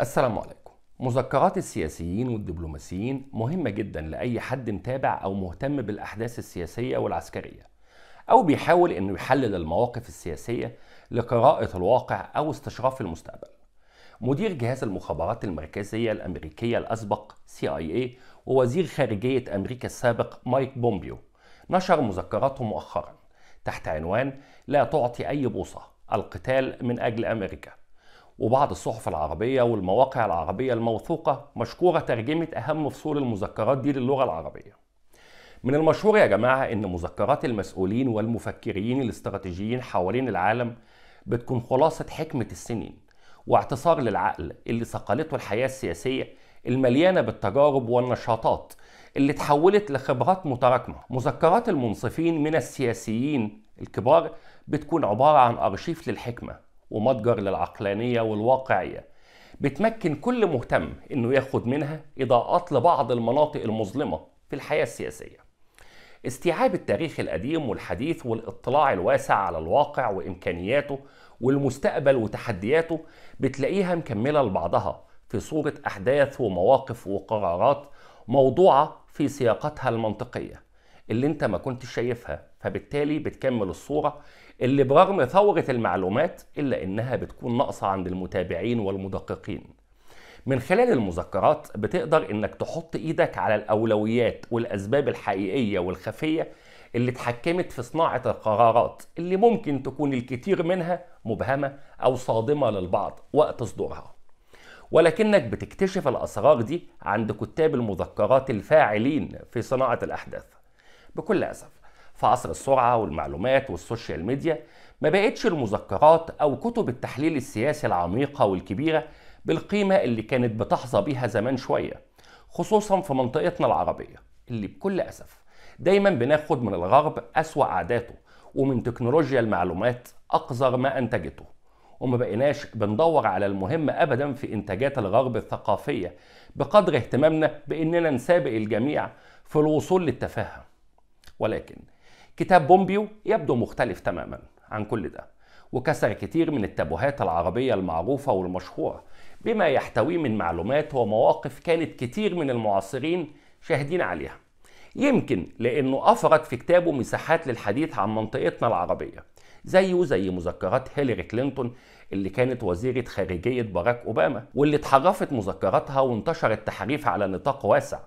السلام عليكم مذكرات السياسيين والدبلوماسيين مهمة جدا لأي حد متابع أو مهتم بالأحداث السياسية والعسكرية أو بيحاول أنه يحلل المواقف السياسية لقراءة الواقع أو استشراف المستقبل مدير جهاز المخابرات المركزية الأمريكية الأسبق CIA ووزير خارجية أمريكا السابق مايك بومبيو نشر مذكراته مؤخرا تحت عنوان لا تعطي أي بوصة القتال من أجل أمريكا وبعض الصحف العربية والمواقع العربية الموثوقة مشكورة ترجمت أهم فصول المذكرات دي للغة العربية من المشهور يا جماعة إن مذكرات المسؤولين والمفكرين الاستراتيجيين حوالين العالم بتكون خلاصة حكمة السنين واعتصار للعقل اللي صقلته الحياة السياسية المليانة بالتجارب والنشاطات اللي تحولت لخبرات متراكمة مذكرات المنصفين من السياسيين الكبار بتكون عبارة عن أرشيف للحكمة ومتجر للعقلانية والواقعية بتمكن كل مهتم انه ياخد منها اضاءات لبعض المناطق المظلمة في الحياة السياسية استيعاب التاريخ القديم والحديث والاطلاع الواسع على الواقع وامكانياته والمستقبل وتحدياته بتلاقيها مكملة لبعضها في صورة أحداث ومواقف وقرارات موضوعة في سياقتها المنطقية اللي انت ما كنتش شايفها فبالتالي بتكمل الصورة اللي برغم ثورة المعلومات إلا إنها بتكون ناقصة عند المتابعين والمدققين من خلال المذكرات بتقدر إنك تحط إيدك على الأولويات والأسباب الحقيقية والخفية اللي اتحكمت في صناعة القرارات اللي ممكن تكون الكثير منها مبهمة أو صادمة للبعض وقت صدورها ولكنك بتكتشف الأسرار دي عند كتاب المذكرات الفاعلين في صناعة الأحداث بكل أسف في عصر السرعة والمعلومات والسوشيال ميديا ما بقتش المذكرات أو كتب التحليل السياسي العميقة والكبيرة بالقيمة اللي كانت بتحظى بيها زمان شوية خصوصا في منطقتنا العربية اللي بكل أسف دايما بناخد من الغرب أسوأ عاداته ومن تكنولوجيا المعلومات أقذر ما أنتجته وما بقيناش بندور على المهم أبدا في إنتاجات الغرب الثقافية بقدر اهتمامنا بإننا نسابق الجميع في الوصول للتفاهة ولكن كتاب بومبيو يبدو مختلف تماما عن كل ده وكسر كتير من التابوهات العربية المعروفة والمشهورة بما يحتويه من معلومات ومواقف كانت كتير من المعاصرين شاهدين عليها يمكن لأنه أفرد في كتابه مساحات للحديث عن منطقتنا العربية زيه زي مذكرات هيلاري كلينتون اللي كانت وزيرة خارجية باراك أوباما واللي اتحرفت مذكراتها وانتشر تحريف على نطاق واسع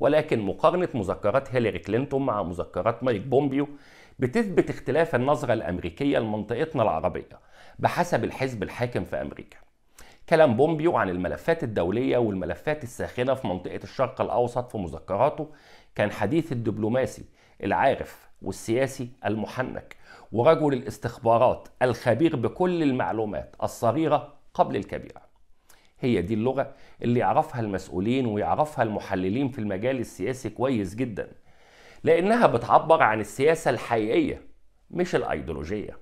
ولكن مقارنة مذكرات هيلاري كلينتون مع مذكرات مايك بومبيو بتثبت اختلاف النظرة الأمريكية لمنطقتنا العربية بحسب الحزب الحاكم في أمريكا كلام بومبيو عن الملفات الدولية والملفات الساخنة في منطقة الشرق الأوسط في مذكراته كان حديث الدبلوماسي العارف والسياسي المحنك ورجل الاستخبارات الخبير بكل المعلومات الصغيرة قبل الكبيرة هي دي اللغة اللي يعرفها المسؤولين ويعرفها المحللين في المجال السياسي كويس جدا لأنها بتعبر عن السياسة الحقيقية مش الأيديولوجية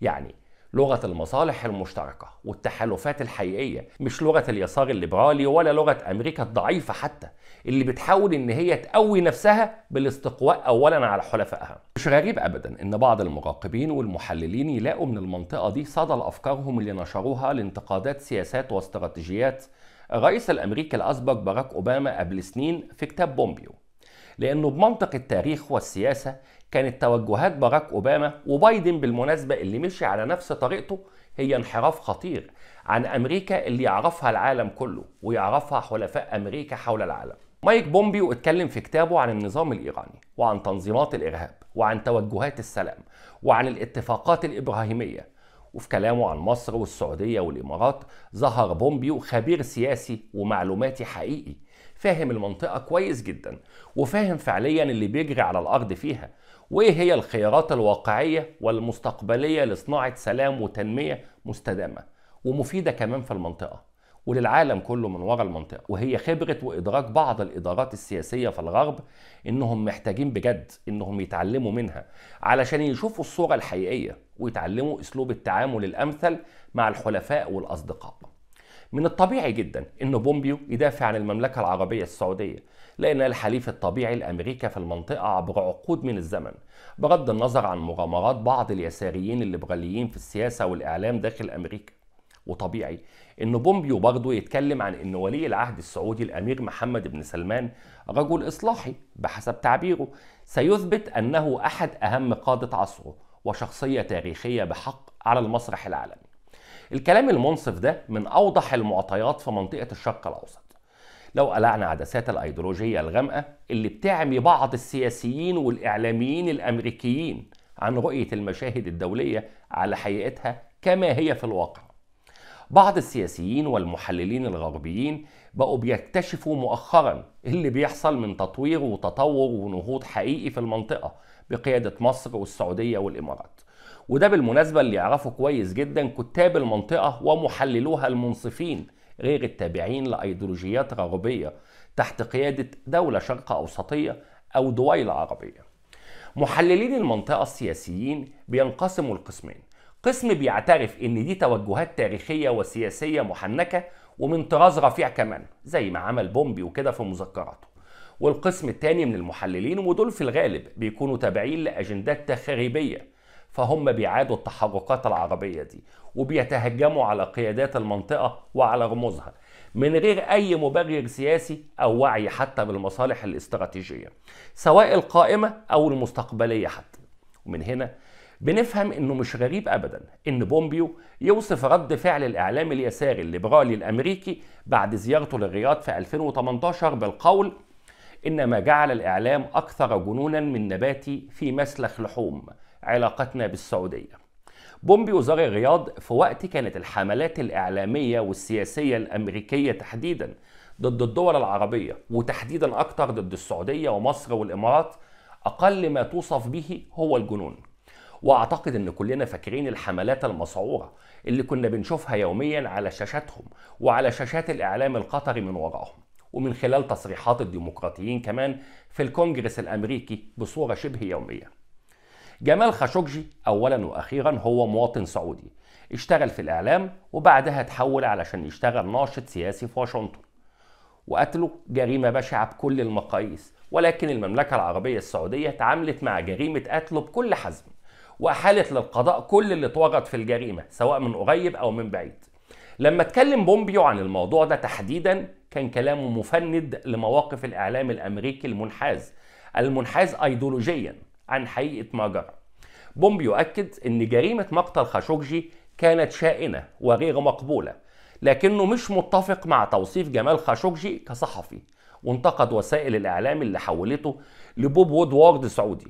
يعني لغة المصالح المشتركة والتحالفات الحقيقية مش لغة اليسار الليبرالي ولا لغة أمريكا الضعيفة حتى اللي بتحاول إن هي تقوي نفسها بالاستقواء أولا على حلفائها مش غريب أبدا إن بعض المراقبين والمحللين يلاقوا من المنطقة دي صدى لأفكارهم اللي نشروها لانتقادات سياسات واستراتيجيات الرئيس الأمريكي الأسبق باراك أوباما قبل سنين في كتاب بومبيو لأنه بمنطق التاريخ والسياسة كانت توجهات باراك اوباما وبايدن بالمناسبه اللي مشي على نفس طريقته هي انحراف خطير عن امريكا اللي يعرفها العالم كله ويعرفها حلفاء امريكا حول العالم. مايك بومبيو اتكلم في كتابه عن النظام الايراني وعن تنظيمات الارهاب وعن توجهات السلام وعن الاتفاقات الابراهيميه وفي كلامه عن مصر والسعوديه والامارات ظهر بومبيو خبير سياسي ومعلوماتي حقيقي فاهم المنطقه كويس جدا وفاهم فعليا اللي بيجري على الارض فيها وايه هي الخيارات الواقعيه والمستقبليه لصناعه سلام وتنميه مستدامه ومفيده كمان في المنطقه وللعالم كله من وراء المنطقه وهي خبره وادراك بعض الادارات السياسيه في الغرب انهم محتاجين بجد انهم يتعلموا منها علشان يشوفوا الصوره الحقيقيه ويتعلموا اسلوب التعامل الامثل مع الحلفاء والاصدقاء من الطبيعي جدا أن بومبيو يدافع عن المملكة العربية السعودية لأنها الحليف الطبيعي لأمريكا في المنطقة عبر عقود من الزمن بغض النظر عن مغامرات بعض اليساريين الليبراليين في السياسة والإعلام داخل أمريكا وطبيعي ان بومبيو برضه يتكلم عن ان ولي العهد السعودي الامير محمد بن سلمان رجل اصلاحي بحسب تعبيره سيثبت انه احد اهم قاده عصره وشخصيه تاريخيه بحق على المسرح العالمي الكلام المنصف ده من أوضح المعطيات في منطقة الشرق الأوسط لو قلعنا عدسات الأيديولوجية الغامقة اللي بتعمي بعض السياسيين والإعلاميين الأمريكيين عن رؤية المشاهد الدولية على حقيقتها كما هي في الواقع بعض السياسيين والمحللين الغربيين بقوا بيكتشفوا مؤخرا اللي بيحصل من تطوير وتطور ونهوض حقيقي في المنطقة بقيادة مصر والسعودية والإمارات وده بالمناسبة اللي يعرفه كويس جدا كتاب المنطقة ومحللوها المنصفين غير التابعين لأيديولوجيات غربية تحت قيادة دولة شرق أوسطية أو دويلة عربية محللين المنطقة السياسيين بينقسموا لقسمين قسم بيعترف ان دي توجهات تاريخية وسياسية محنكة ومن طراز رفيع كمان زي ما عمل بومبي وكده في مذكراته والقسم التاني من المحللين ودول في الغالب بيكونوا تابعين لأجندات تخريبية فهم بيعادوا التحركات العربية دي وبيتهجموا على قيادات المنطقة وعلى رموزها من غير أي مبرر سياسي أو وعي حتى بالمصالح الاستراتيجية سواء القائمة أو المستقبلية حتى ومن هنا بنفهم انه مش غريب ابدا ان بومبيو يوصف رد فعل الاعلام اليساري الليبرالي الامريكي بعد زيارته للرياض في 2018 بالقول ان ما جعل الاعلام اكثر جنونا من نباتي في مسلخ لحوم علاقتنا بالسعودية بومبي وزاري الرياض في وقت كانت الحملات الإعلامية والسياسية الأمريكية تحديدا ضد الدول العربية وتحديدا أكثر ضد السعودية ومصر والإمارات أقل ما توصف به هو الجنون واعتقد ان كلنا فاكرين الحملات المسعوره اللي كنا بنشوفها يوميا على شاشاتهم وعلى شاشات الاعلام القطري من وراهم ومن خلال تصريحات الديمقراطيين كمان في الكونجرس الامريكي بصوره شبه يوميه جمال خاشقجي أولا وأخيرا هو مواطن سعودي اشتغل في الإعلام وبعدها تحول علشان يشتغل ناشط سياسي في واشنطن وقتله جريمة بشعة بكل المقاييس ولكن المملكة العربية السعودية تعاملت مع جريمة قتله بكل حزم وأحالت للقضاء كل اللي اتورط في الجريمة سواء من قريب أو من بعيد لما اتكلم بومبيو عن الموضوع ده تحديدا كان كلامه مفند لمواقف الإعلام الأمريكي المنحاز المنحاز أيديولوجيا عن حقيقة ما جرى بومبيو أكد أن جريمة مقتل خاشوجي كانت شائنة وغير مقبولة لكنه مش متفق مع توصيف جمال خاشوجي كصحفي وانتقد وسائل الإعلام اللي حولته لبوب وودوارد سعودي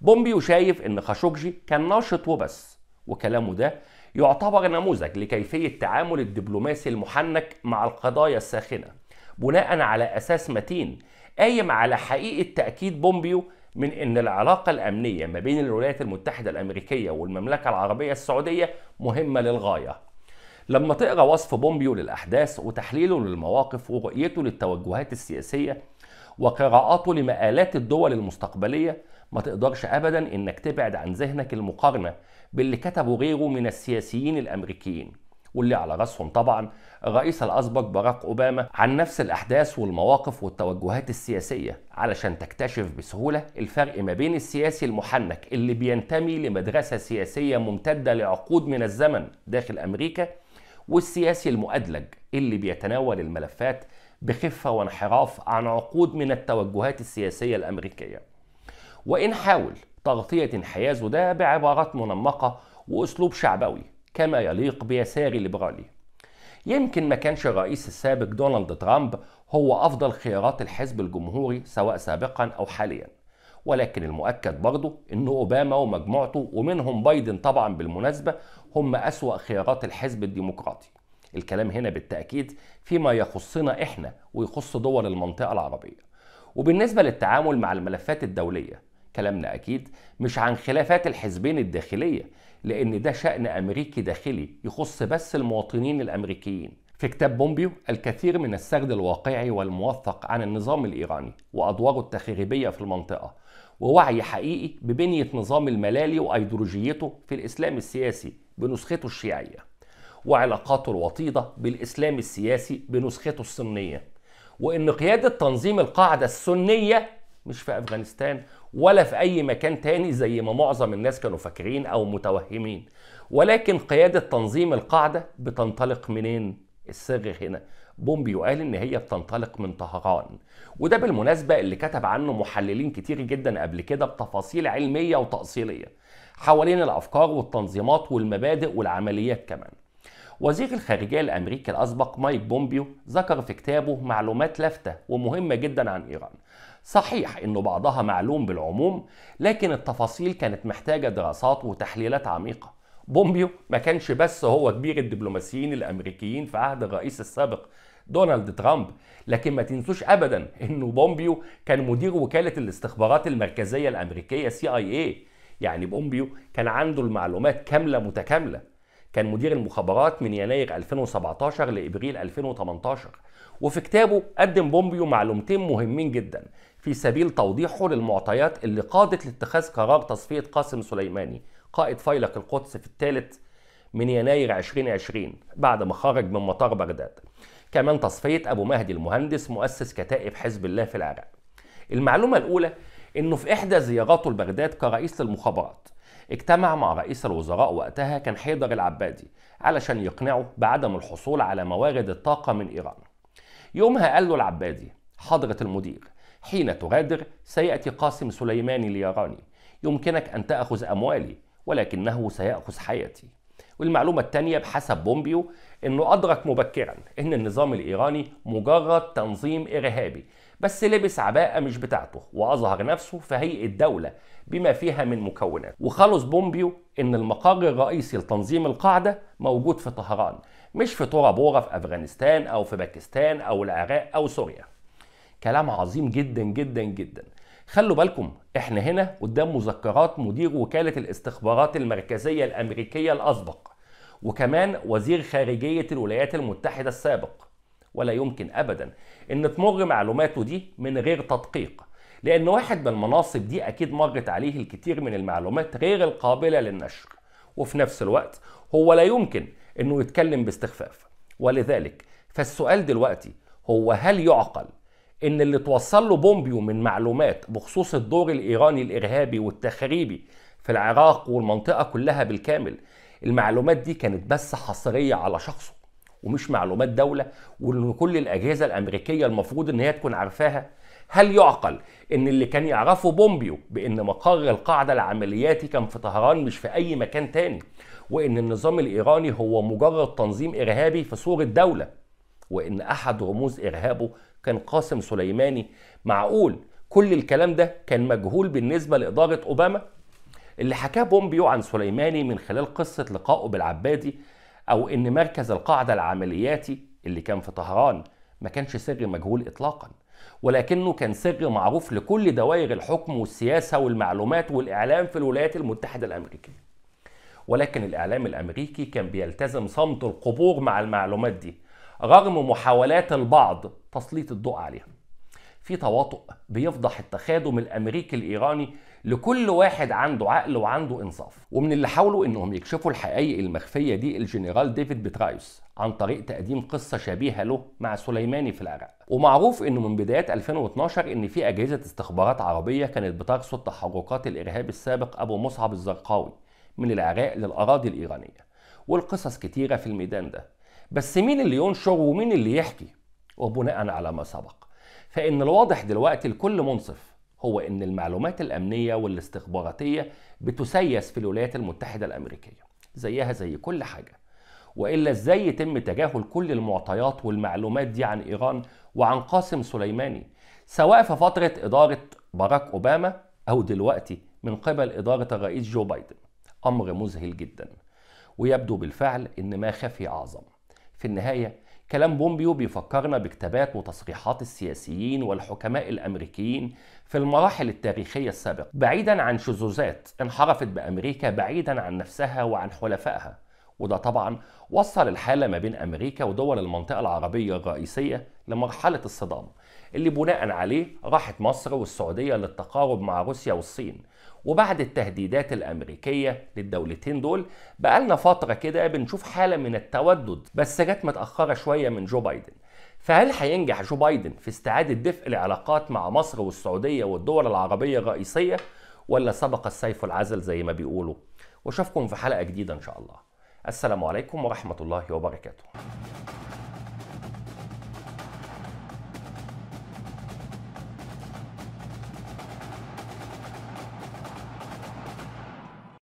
بومبيو شايف أن خاشوجي كان ناشط وبس وكلامه ده يعتبر نموذج لكيفية تعامل الدبلوماسي المحنك مع القضايا الساخنة بناء على أساس متين قايم على حقيقة تأكيد بومبيو من ان العلاقه الامنيه ما بين الولايات المتحده الامريكيه والمملكه العربيه السعوديه مهمه للغايه لما تقرا وصف بومبيو للاحداث وتحليله للمواقف ورؤيته للتوجهات السياسيه وقراءاته لمآلات الدول المستقبليه ما تقدرش ابدا انك تبعد عن ذهنك المقارنه باللي كتبه غيره من السياسيين الامريكيين واللي على راسهم طبعا الرئيس الاسبق باراك اوباما عن نفس الاحداث والمواقف والتوجهات السياسيه علشان تكتشف بسهوله الفرق ما بين السياسي المحنك اللي بينتمي لمدرسه سياسيه ممتده لعقود من الزمن داخل امريكا والسياسي المؤدلج اللي بيتناول الملفات بخفه وانحراف عن عقود من التوجهات السياسيه الامريكيه. وان حاول تغطيه انحيازه ده بعبارات منمقه واسلوب شعبوي كما يليق بيسار ليبرالي يمكن ما كانش الرئيس السابق دونالد ترامب هو أفضل خيارات الحزب الجمهوري سواء سابقا أو حاليا ولكن المؤكد برضه أن أوباما ومجموعته ومنهم بايدن طبعا بالمناسبة هم أسوأ خيارات الحزب الديمقراطي الكلام هنا بالتأكيد فيما يخصنا إحنا ويخص دول المنطقة العربية وبالنسبة للتعامل مع الملفات الدولية كلامنا أكيد مش عن خلافات الحزبين الداخلية لأن ده شأن أمريكي داخلي يخص بس المواطنين الأمريكيين في كتاب بومبيو الكثير من السرد الواقعي والموثق عن النظام الإيراني وأدواره التخريبية في المنطقة ووعي حقيقي ببنية نظام الملالي وأيديولوجيته في الإسلام السياسي بنسخته الشيعية وعلاقاته الوطيدة بالإسلام السياسي بنسخته السنية وإن قيادة تنظيم القاعدة السنية مش في أفغانستان ولا في أي مكان تاني زي ما معظم الناس كانوا فاكرين أو متوهمين ولكن قيادة تنظيم القاعدة بتنطلق منين؟ السر هنا بومبيو قال ان هي بتنطلق من طهران وده بالمناسبه اللي كتب عنه محللين كتير جدا قبل كده بتفاصيل علميه وتاصيليه حوالين الافكار والتنظيمات والمبادئ والعمليات كمان وزير الخارجيه الامريكي الاسبق مايك بومبيو ذكر في كتابه معلومات لافته ومهمه جدا عن ايران صحيح انه بعضها معلوم بالعموم لكن التفاصيل كانت محتاجه دراسات وتحليلات عميقه بومبيو ما كانش بس هو كبير الدبلوماسيين الامريكيين في عهد الرئيس السابق دونالد ترامب لكن ما تنسوش ابدا انه بومبيو كان مدير وكاله الاستخبارات المركزيه الامريكيه سي اي اي يعني بومبيو كان عنده المعلومات كامله متكامله كان مدير المخابرات من يناير 2017 لابريل 2018 وفي كتابه قدم بومبيو معلومتين مهمين جدا في سبيل توضيحه للمعطيات اللي قادت لاتخاذ قرار تصفية قاسم سليماني قائد فيلق القدس في الثالث من يناير 2020 بعد ما خرج من مطار بغداد كمان تصفية أبو مهدي المهندس مؤسس كتائب حزب الله في العراق المعلومة الأولى إنه في إحدى زياراته لبغداد كرئيس للمخابرات اجتمع مع رئيس الوزراء وقتها كان حيدر العبادي علشان يقنعه بعدم الحصول على موارد الطاقة من إيران يومها قال له العبادي حضرة المدير حين تغادر سيأتي قاسم سليماني ليراني يمكنك أن تأخذ أموالي ولكنه سيأخذ حياتي والمعلومة الثانية بحسب بومبيو أنه أدرك مبكرا أن النظام الإيراني مجرد تنظيم إرهابي بس لبس عباءة مش بتاعته وأظهر نفسه في هيئة دولة بما فيها من مكونات وخلص بومبيو أن المقر الرئيسي لتنظيم القاعدة موجود في طهران مش في طورا بورا في أفغانستان أو في باكستان أو العراق أو سوريا كلام عظيم جدا جدا جدا خلوا بالكم احنا هنا قدام مذكرات مدير وكالة الاستخبارات المركزية الامريكية الاسبق وكمان وزير خارجية الولايات المتحدة السابق ولا يمكن ابدا ان تمر معلوماته دي من غير تدقيق لان واحد من المناصب دي اكيد مرت عليه الكثير من المعلومات غير القابلة للنشر وفي نفس الوقت هو لا يمكن انه يتكلم باستخفاف ولذلك فالسؤال دلوقتي هو هل يعقل ان اللي توصل له بومبيو من معلومات بخصوص الدور الايراني الارهابي والتخريبي في العراق والمنطقه كلها بالكامل المعلومات دي كانت بس حصريه على شخصه ومش معلومات دوله وان كل الاجهزه الامريكيه المفروض ان هي تكون عارفاها هل يعقل ان اللي كان يعرفه بومبيو بان مقر القاعده العملياتي كان في طهران مش في اي مكان تاني وان النظام الايراني هو مجرد تنظيم ارهابي في صوره دوله وإن أحد رموز إرهابه كان قاسم سليماني معقول كل الكلام ده كان مجهول بالنسبة لإدارة أوباما اللي حكاه بومبيو عن سليماني من خلال قصة لقائه بالعبادي أو إن مركز القاعدة العملياتي اللي كان في طهران ما كانش سر مجهول إطلاقا ولكنه كان سر معروف لكل دوائر الحكم والسياسة والمعلومات والإعلام في الولايات المتحدة الأمريكية ولكن الإعلام الأمريكي كان بيلتزم صمت القبور مع المعلومات دي رغم محاولات البعض تسليط الضوء عليها في تواطؤ بيفضح التخادم الامريكي الايراني لكل واحد عنده عقل وعنده انصاف ومن اللي حاولوا انهم يكشفوا الحقائق المخفيه دي الجنرال ديفيد بترايوس عن طريق تقديم قصه شبيهه له مع سليماني في العراق ومعروف انه من بدايات 2012 ان في اجهزه استخبارات عربيه كانت بترصد تحركات الارهاب السابق ابو مصعب الزرقاوي من العراق للاراضي الايرانيه والقصص كتيره في الميدان ده بس مين اللي ينشر ومين اللي يحكي وبناء على ما سبق فإن الواضح دلوقتي لكل منصف هو إن المعلومات الأمنية والاستخباراتية بتسيس في الولايات المتحدة الأمريكية زيها زي كل حاجة وإلا إزاي يتم تجاهل كل المعطيات والمعلومات دي عن إيران وعن قاسم سليماني سواء في فترة إدارة باراك أوباما أو دلوقتي من قبل إدارة الرئيس جو بايدن أمر مذهل جدا ويبدو بالفعل إن ما خفي أعظم في النهاية كلام بومبيو بيفكرنا بكتابات وتصريحات السياسيين والحكماء الأمريكيين في المراحل التاريخية السابقة بعيدا عن شذوذات انحرفت بأمريكا بعيدا عن نفسها وعن حلفائها وده طبعا وصل الحالة ما بين أمريكا ودول المنطقة العربية الرئيسية لمرحلة الصدام اللي بناء عليه راحت مصر والسعودية للتقارب مع روسيا والصين وبعد التهديدات الامريكيه للدولتين دول بقالنا فتره كده بنشوف حاله من التودد بس جت متاخره شويه من جو بايدن فهل هينجح جو بايدن في استعاده دفء العلاقات مع مصر والسعوديه والدول العربيه الرئيسيه ولا سبق السيف العزل زي ما بيقولوا واشوفكم في حلقه جديده ان شاء الله السلام عليكم ورحمه الله وبركاته